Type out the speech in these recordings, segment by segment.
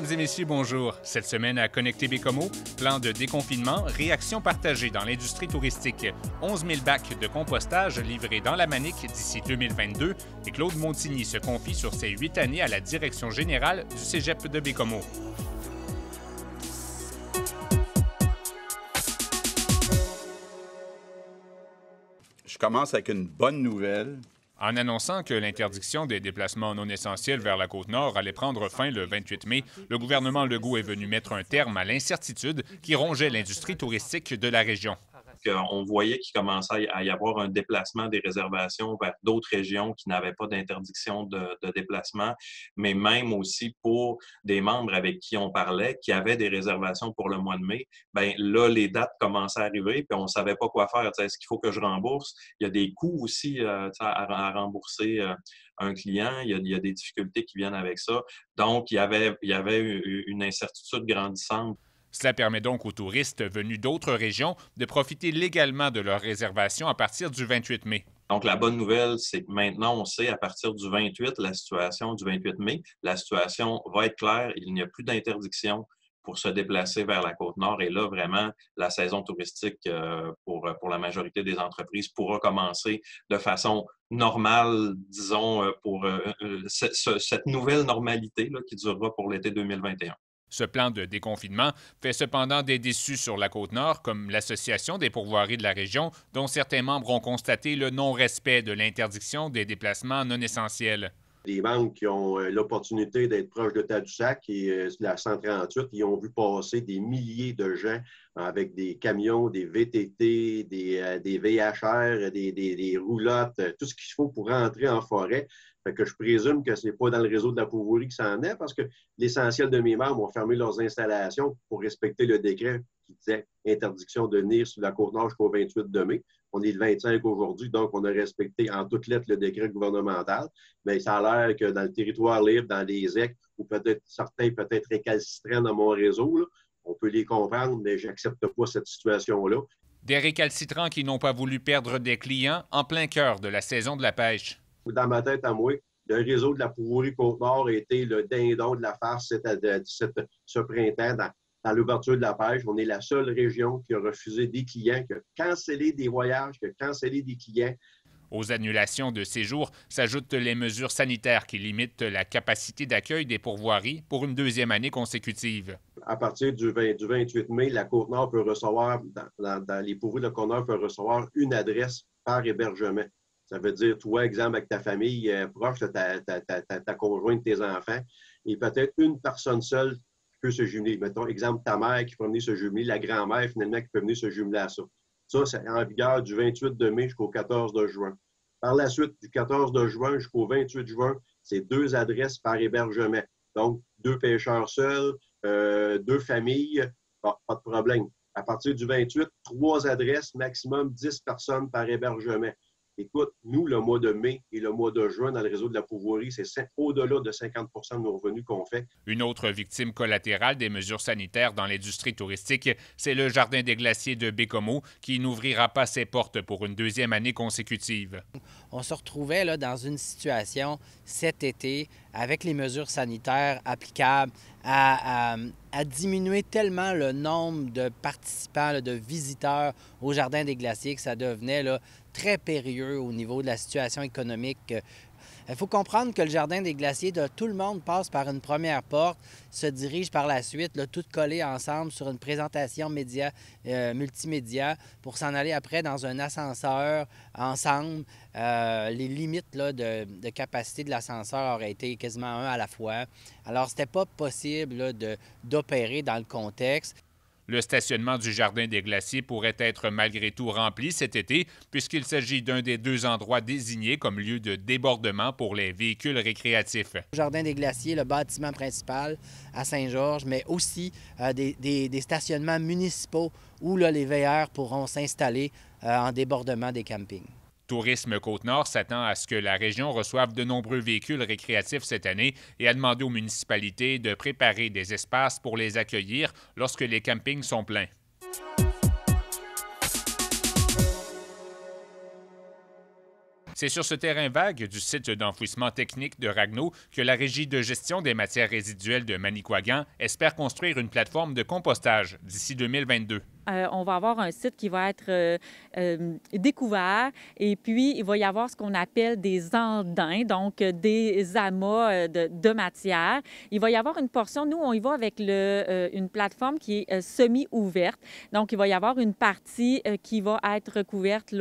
Mesdames et messieurs, bonjour. Cette semaine à Connecté Bécomo, plan de déconfinement, réaction partagée dans l'industrie touristique, 11 000 bacs de compostage livrés dans la Manique d'ici 2022 et Claude Montigny se confie sur ses huit années à la direction générale du cégep de Bécomo. Je commence avec une bonne nouvelle en annonçant que l'interdiction des déplacements non essentiels vers la côte nord allait prendre fin le 28 mai, le gouvernement Legault est venu mettre un terme à l'incertitude qui rongeait l'industrie touristique de la région qu'on euh, voyait qu'il commençait à y avoir un déplacement des réservations vers d'autres régions qui n'avaient pas d'interdiction de, déplacement, mais même aussi pour des membres avec qui on parlait, qui avaient des réservations pour le mois de mai, ben là, les dates commençaient à arriver, puis on ne savait pas quoi faire. Est-ce qu'il faut que je rembourse? Il y a des coûts aussi euh, à, à, rembourser euh, un client, il y, a, des difficultés qui viennent avec ça. Donc, il y avait, il y avait une incertitude grandissante. Cela permet donc aux touristes venus d'autres régions de profiter légalement de leurs réservations à partir du 28 mai. Donc, la bonne nouvelle, c'est que maintenant, on sait à partir du 28, la situation du 28 mai, la situation va être claire. Il n'y a plus d'interdiction pour se déplacer vers la côte nord. Et là, vraiment, la saison touristique euh, pour, euh, pour la majorité des entreprises pourra commencer de façon normale, disons, euh, pour cette nouvelle normalité qui durera pour l'été 2021. Ce plan de déconfinement fait cependant des déçus sur la côte nord, comme l'Association des pourvoiries de la région, dont certains membres ont constaté le non-respect de l'interdiction des déplacements non essentiels. Les banques qui ont euh, l'opportunité d'être proches de Tadoussac et euh, la 138, ils ont vu passer des milliers de gens avec des camions, des VTT, des, euh, VHR, des, des roulottes, tout ce qu'il faut pour rentrer en forêt. Fait que je présume que ce n'est pas dans le réseau de la pauvreté que ça en est, parce que l'essentiel de mes membres ont fermé leurs installations pour respecter le décret qui disait interdiction de venir sur la Côte-Nord jusqu'au 28 mai. On est le 25 aujourd'hui, donc on a respecté en toute lettre le décret gouvernemental. Mais ça a l'air que dans le territoire libre, dans les EC, ou peut-être certains peut-être récalcitrants dans mon réseau, on peut les comprendre, mais j'accepte pas cette situation-là. Des récalcitrants qui n'ont pas voulu perdre des clients en plein cœur de la saison de la pêche dans ma tête à moi, le réseau de la pourvoirie Côte-Nord a été le dindon de la farce euh, ce printemps dans, l'ouverture de la pêche. On est la seule région qui a refusé des clients, qui a cancellé des voyages, qui a cancellé des clients. Aux annulations de séjour s'ajoutent les mesures sanitaires qui limitent la capacité d'accueil des pourvoiries pour une deuxième année consécutive. À partir du, 28 mai, la Côte-Nord peut recevoir, dans, les pourvoiries de la Côte-Nord, peut recevoir une adresse par hébergement. Ça veut dire, toi, exemple, avec ta famille euh, proche, ta, conjointe, tes enfants, et peut-être une personne seule qui peut se jumeler. Mettons, exemple, ta mère qui peut venir se jumeler, la grand-mère, finalement, qui peut venir se jumeler à ça. Ça, c'est en vigueur du 28 de mai jusqu'au 14 de juin. Par la suite, du 14 de juin jusqu'au 28 juin, c'est deux adresses par hébergement. Donc, deux pêcheurs seuls, euh, deux familles, pas de problème. À partir du 28, trois adresses, maximum 10 personnes par hébergement. Écoute, nous, le mois de mai et le mois de juin dans le réseau de la pouvoirie, c'est au-delà de 50 de nos revenus qu'on fait. Une autre victime collatérale des mesures sanitaires dans l'industrie touristique, c'est le Jardin des glaciers de Bécomo qui n'ouvrira pas ses portes pour une deuxième année consécutive. On se retrouvait là, dans une situation cet été avec les mesures sanitaires applicables, à, à, diminuer tellement le nombre de participants, de visiteurs au Jardin des Glaciers que ça devenait très périlleux au niveau de la situation économique euh, il euh, faut comprendre que le jardin des glaciers, tout le monde passe par une première porte, se dirige par la suite, tout collé ensemble sur une présentation euh, multimédia, pour s'en aller après dans un ascenseur ensemble. Euh, les limites de, de, capacité de l'ascenseur auraient été quasiment un à la fois. Alors, ce n'était pas possible d'opérer dans le contexte. Le stationnement du Jardin des Glaciers pourrait être malgré tout rempli cet été, puisqu'il s'agit d'un des deux endroits désignés comme lieu de débordement pour les véhicules récréatifs. Le Jardin des Glaciers, le bâtiment principal à Saint-Georges, mais aussi euh, des, stationnements municipaux où les veilleurs pourront s'installer euh, en débordement des campings. Tourisme Côte-Nord s'attend à ce que la région reçoive de nombreux véhicules récréatifs cette année et a demandé aux municipalités de préparer des espaces pour les accueillir lorsque les campings sont pleins. C'est sur ce terrain vague du site d'enfouissement technique de Ragno que la Régie de gestion des matières résiduelles de Manicouagan espère construire une plateforme de compostage d'ici 2022. Euh, on va avoir un site qui va être euh, euh, découvert et puis il va y avoir ce qu'on appelle des andins, donc des amas de, matière. Il va y avoir une portion, nous on y va avec une plateforme qui est semi-ouverte, donc il va y avoir une partie qui va être couverte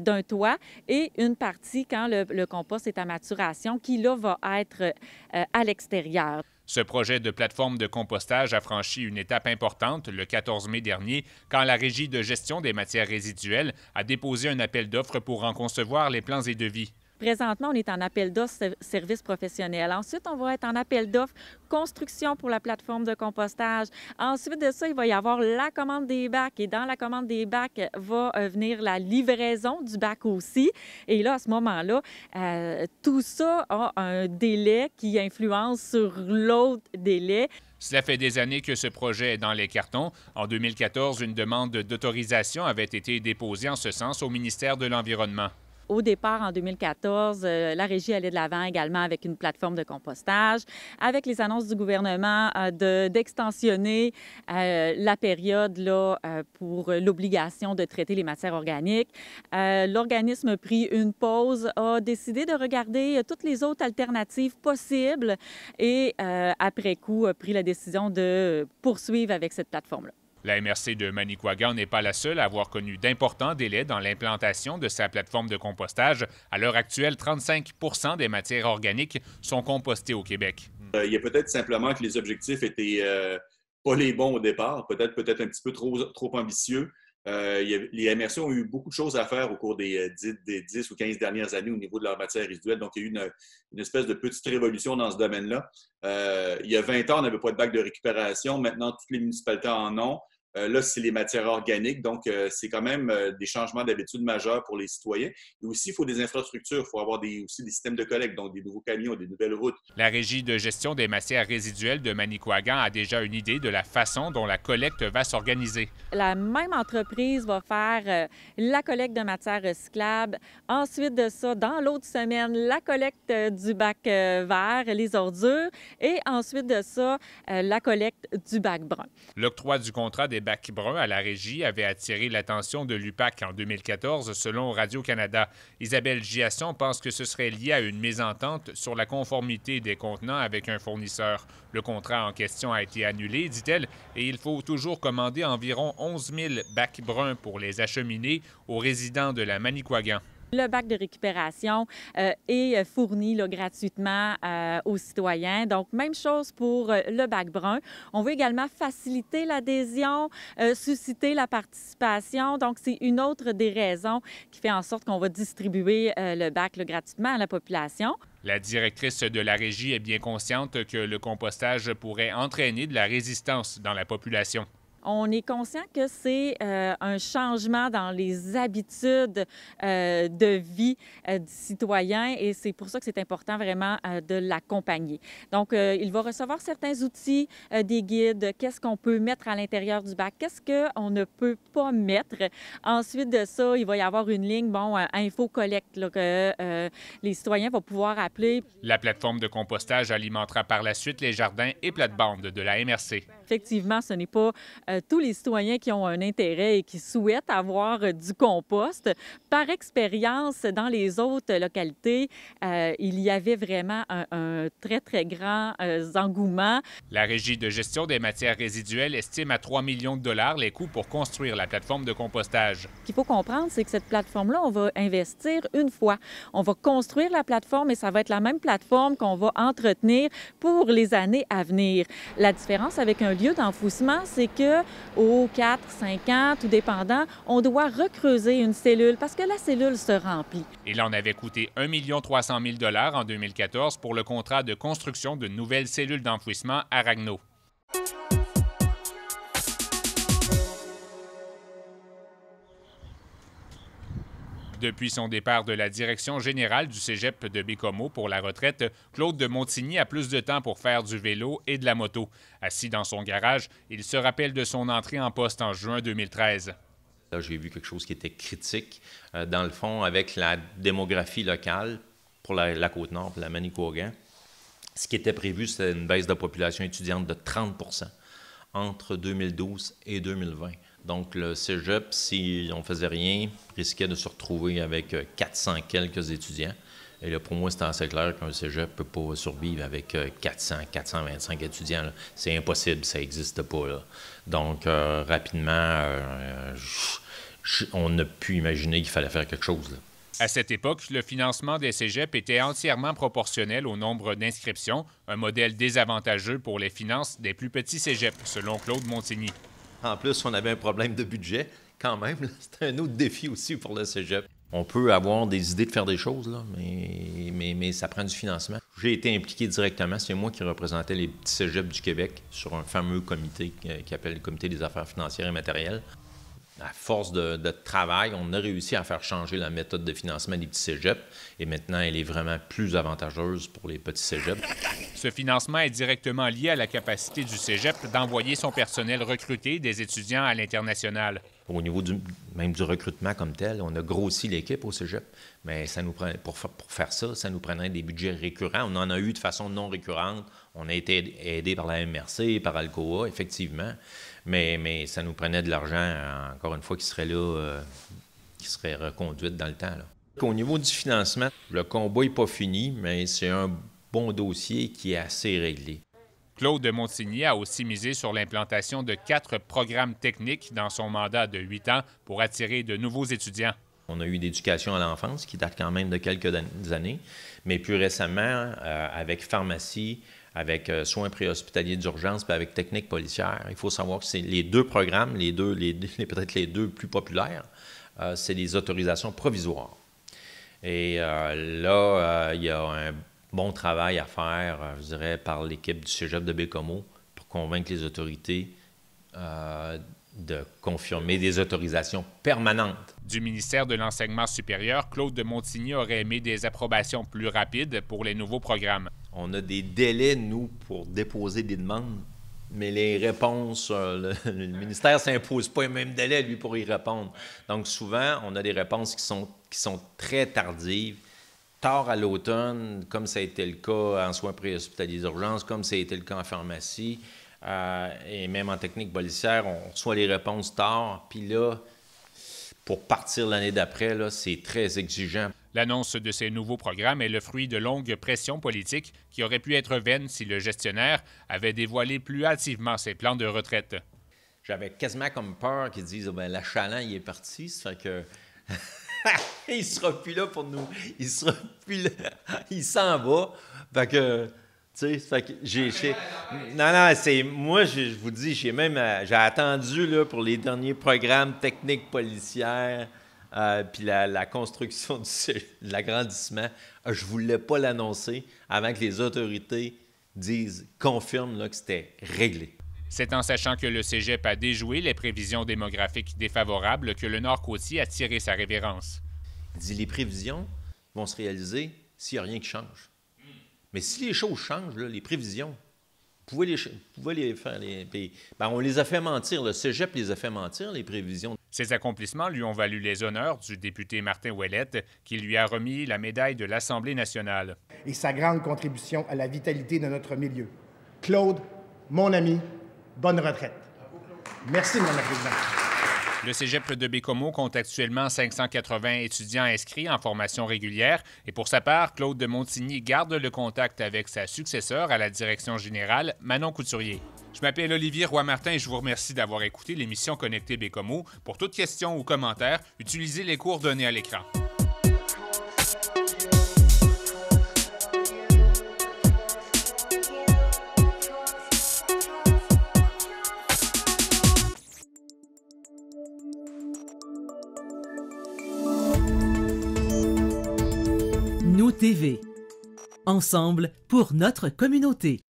d'un toit et une partie quand le, le, compost est à maturation qui là va être à l'extérieur. Ce projet de plateforme de compostage a franchi une étape importante le 14 mai dernier quand la Régie de gestion des matières résiduelles a déposé un appel d'offres pour en concevoir les plans et devis. Présentement, on est en appel d'offres service professionnels. Ensuite, on va être en appel d'offres construction pour la plateforme de compostage. Ensuite de ça, il va y avoir la commande des bacs et dans la commande des bacs euh, va euh, venir la livraison du bac aussi. Et là, à ce moment-là, euh, tout ça a un délai qui influence sur l'autre délai. Cela fait des années que ce projet est dans les cartons. En 2014, une demande d'autorisation avait été déposée en ce sens au ministère de l'Environnement au départ, en 2014, euh, la régie allait de l'avant également avec une plateforme de compostage, avec les annonces du gouvernement euh, d'extensionner euh, la période là, pour l'obligation de traiter les matières organiques. L'organisme a pris une pause, a décidé de regarder toutes les autres alternatives possibles et, après coup, a pris la décision de poursuivre avec cette plateforme-là. La MRC de Manicouagan n'est pas la seule à avoir connu d'importants délais dans l'implantation de sa plateforme de compostage. À l'heure actuelle, 35 des matières organiques sont compostées au Québec. Euh, il y a peut-être simplement que les objectifs étaient euh, pas les bons au départ, peut-être peut-être un petit peu trop, trop ambitieux. Euh, les MRC ont eu beaucoup de choses à faire au cours des, des, 10 ou 15 dernières années au niveau de leur matière résiduelles. Donc, il y a eu une, une espèce de petite révolution dans ce domaine-là. il y a 20 ans, on n'avait pas de bac de récupération. Maintenant, toutes les municipalités en ont. Euh, là, c'est les matières organiques. Donc, euh, c'est quand même euh, des changements d'habitude majeurs pour les citoyens. Et aussi, il faut des infrastructures. Il faut avoir des, aussi des systèmes de collecte, donc des nouveaux camions, des nouvelles routes. La Régie de gestion des matières résiduelles de Manicouagan a déjà une idée de la façon dont la collecte va s'organiser. La même entreprise va faire la collecte de matières recyclables. Ensuite de ça, dans l'autre semaine, la collecte du bac vert, les ordures. Et ensuite de ça, la collecte du bac brun. L'octroi du contrat des Bac Brun à la régie avait attiré l'attention de l'UPAC en 2014, selon Radio-Canada. Isabelle Giasson pense que ce serait lié à une mésentente sur la conformité des contenants avec un fournisseur. Le contrat en question a été annulé, dit-elle, et il faut toujours commander environ 11 000 bacs bruns pour les acheminer aux résidents de la Manicouagan. Le bac de récupération euh, est euh, fourni gratuitement euh, aux citoyens. Donc, même chose pour le bac brun. On veut également faciliter l'adhésion, susciter la participation. Donc, c'est une autre des raisons qui fait en sorte qu'on va distribuer le bac gratuitement à la population. La directrice de la régie est bien consciente que le compostage pourrait entraîner de la résistance dans la population on est conscient que c'est euh, un changement dans les habitudes euh, de vie des euh, du citoyen et c'est pour ça que c'est important vraiment de l'accompagner. Donc, il va recevoir certains outils, des guides, qu'est-ce qu'on peut mettre à l'intérieur du bac, qu'est-ce qu'on ne peut pas mettre. Ensuite de ça, il va y avoir une ligne, bon, info collecte, que les citoyens vont pouvoir appeler. La plateforme de compostage alimentera par la suite les jardins et plates-bandes de la MRC effectivement, ce n'est pas euh, tous les citoyens qui ont un intérêt et qui souhaitent avoir euh, du compost. Par expérience, dans les autres localités, euh, il y avait vraiment un, très, très grand engouement. La Régie de gestion des matières résiduelles estime à 3 millions de dollars les coûts pour construire la plateforme de compostage. Ce qu'il faut comprendre, c'est que cette plateforme-là, on va investir une fois. On va construire la plateforme et ça va être la même plateforme qu'on va entretenir pour les années à venir. La différence avec un lieu lieu d'enfouissement, c'est que aux 4, 5 ans, tout dépendant, on doit recreuser une cellule parce que la cellule se remplit. Il en avait coûté 1 300 000 en 2014 pour le contrat de construction de nouvelles cellules d'enfouissement à Ragnaud. Depuis son départ de la direction générale du cégep de Bécomo pour la retraite, Claude de Montigny a plus de temps pour faire du vélo et de la moto. Assis dans son garage, il se rappelle de son entrée en poste en juin 2013. Là, j'ai vu quelque chose qui était critique, euh, dans le fond, avec la démographie locale pour la, Côte-Nord, pour la Manicouagan. Ce qui était prévu, c'est une baisse de population étudiante de 30 entre 2012 et 2020. Donc, le cégep, si on faisait rien, risquait de se retrouver avec 400 euh, quelques étudiants. Et le pour moi, c'est assez clair qu'un cégep ne peut pas survivre avec 400, euh, 425 étudiants. C'est impossible, ça n'existe pas. Donc, euh, rapidement, on a pu imaginer qu'il fallait faire quelque chose. À cette époque, le financement des cégeps était entièrement proportionnel au nombre d'inscriptions, un modèle désavantageux pour les finances des plus petits cégeps, selon Claude Montigny. En plus, on avait un problème de budget quand même. C'était un autre défi aussi pour le cégep. On peut avoir des idées de faire des choses, mais, mais, ça prend du financement. J'ai été impliqué directement. C'est moi qui représentais les petits cégeps du Québec sur un fameux comité euh, qui appelle le Comité des affaires financières et matérielles à force de, travail, on a réussi à faire changer la méthode de financement des petits cégeps et maintenant elle est vraiment plus avantageuse pour les petits cégeps. Ce financement est directement lié à la capacité du cégep d'envoyer son personnel recruté des étudiants à l'international. Au niveau même du recrutement comme tel, on a grossi l'équipe au cégep, mais pour, pour faire ça, ça nous prendrait des budgets récurrents. On en a eu de façon non récurrente on a été aidé par la MRC, par Alcoa, effectivement, mais, mais ça nous prenait de l'argent, euh, encore une fois, qui serait là, euh, qui serait reconduite dans le temps. Là. Au niveau du financement, le combat n'est pas fini, mais c'est un bon dossier qui est assez réglé. Claude de Montigny a aussi misé sur l'implantation de quatre programmes techniques dans son mandat de huit ans pour attirer de nouveaux étudiants. On a eu d'éducation à l'enfance qui date quand même de quelques années, mais plus récemment, euh, avec pharmacie, avec euh, soins préhospitaliers d'urgence, puis avec technique policière. Il faut savoir que c'est les deux programmes, les deux, les, peut-être les deux plus populaires, euh, c'est les autorisations provisoires. Et là, il y a un bon travail à faire, je dirais, par l'équipe du Cégep de Bécomo pour convaincre les autorités de confirmer des autorisations permanentes. Du ministère de l'Enseignement supérieur, Claude de Montigny aurait aimé des approbations plus rapides pour les nouveaux programmes. On a des délais, nous, pour déposer des demandes, mais les réponses, euh, le, ministère ne s'impose pas les mêmes délais, lui, pour y répondre. Donc souvent, on a des réponses qui sont, qui sont très tardives tard à l'automne, comme ça a été le cas en soins préhospitaliers d'urgence, comme ça a été le cas en pharmacie. Euh, et même en technique policière, on reçoit les réponses tard. Puis là, pour partir l'année d'après, c'est très exigeant. L'annonce de ces nouveaux programmes est le fruit de longues pressions politiques qui auraient pu être vaines si le gestionnaire avait dévoilé plus hâtivement ses plans de retraite. J'avais quasiment comme peur qu'ils disent oh, ben, il est parti, ça fait que. il sera plus là pour nous. Il sera plus là. il s'en va. Fait que tu j'ai, non, non, c'est moi, je, vous dis, j'ai même euh, j'ai attendu là, pour les derniers programmes techniques policières, euh, puis la, construction de l'agrandissement. Euh, je ne voulais pas l'annoncer avant que les autorités disent, confirment là, que c'était réglé. C'est en sachant que le cégep a déjoué les prévisions démographiques défavorables que le Nord-Côtier a tiré sa révérence. Il dit les prévisions vont se réaliser s'il n'y a rien qui change. Mais si les choses changent, les prévisions, vous pouvez les, pouvez les faire. Ben, on les a fait mentir. Le cégep les a fait mentir, les prévisions. Ces accomplissements lui ont valu les honneurs du député Martin Ouellette, qui lui a remis la médaille de l'Assemblée nationale. Et sa grande contribution à la vitalité de notre milieu. Claude, mon ami, bonne retraite. Merci, mon la le cégep de Bécomo compte actuellement 580 étudiants inscrits en formation régulière. Et pour sa part, Claude de Montigny garde le contact avec sa successeur à la direction générale, Manon Couturier. Je m'appelle Olivier Roy-Martin et je vous remercie d'avoir écouté l'émission Connecté Bécomo. Pour toute question ou commentaire, utilisez les cours donnés à l'écran. TV. Ensemble pour notre communauté.